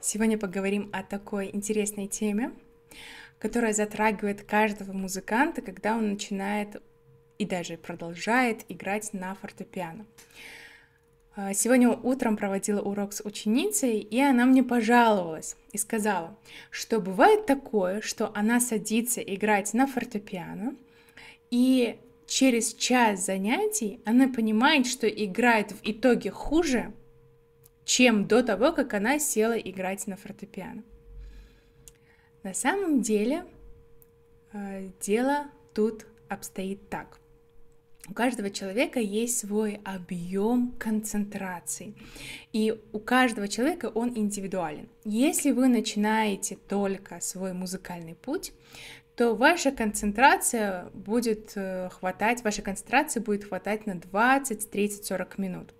Сегодня поговорим о такой интересной теме, которая затрагивает каждого музыканта, когда он начинает и даже продолжает играть на фортепиано. А, сегодня утром проводила урок с ученицей, и она мне пожаловалась и сказала, что бывает такое, что она садится играть на фортепиано, и через час занятий она понимает, что играет в итоге хуже, чем до того, как она села играть на фортепиано. На самом деле э, дело тут обстоит так. У каждого человека есть свой объем концентрации, и у каждого человека он индивидуален. Если вы начинаете только свой музыкальный путь, то ваша концентрация будет э, хватать, ваша концентрация будет хватать на 20, 30, 40 минут.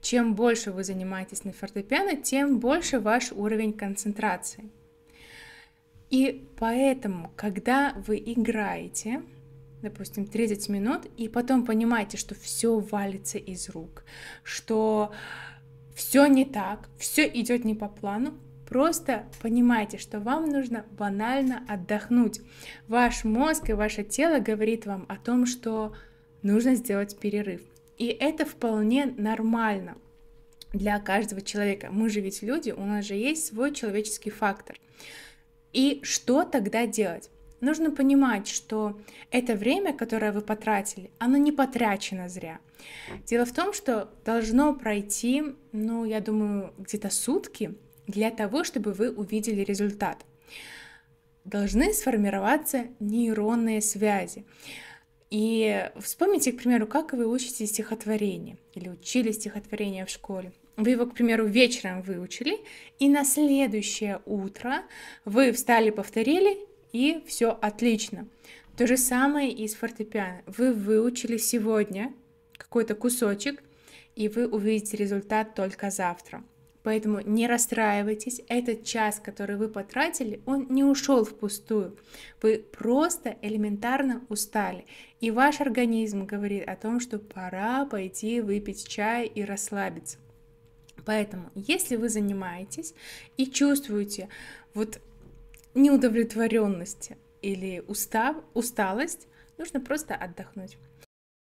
Чем больше вы занимаетесь на фортепиано, тем больше ваш уровень концентрации. И поэтому, когда вы играете, допустим, 30 минут, и потом понимаете, что все валится из рук, что все не так, все идет не по плану, Просто понимайте, что вам нужно банально отдохнуть. Ваш мозг и ваше тело говорит вам о том, что нужно сделать перерыв. И это вполне нормально для каждого человека. Мы же ведь люди, у нас же есть свой человеческий фактор. И что тогда делать? Нужно понимать, что это время, которое вы потратили, оно не потрачено зря. Дело в том, что должно пройти, ну, я думаю, где-то сутки для того, чтобы вы увидели результат. Должны сформироваться нейронные связи. И вспомните, к примеру, как вы учите стихотворение или учили стихотворение в школе. Вы его, к примеру, вечером выучили, и на следующее утро вы встали, повторили, и все отлично. То же самое и с фортепиано. Вы выучили сегодня какой-то кусочек, и вы увидите результат только завтра. Поэтому не расстраивайтесь, этот час, который вы потратили, он не ушел впустую. Вы просто элементарно устали. И ваш организм говорит о том, что пора пойти выпить чай и расслабиться. Поэтому, если вы занимаетесь и чувствуете вот неудовлетворенность или устав, усталость, нужно просто отдохнуть.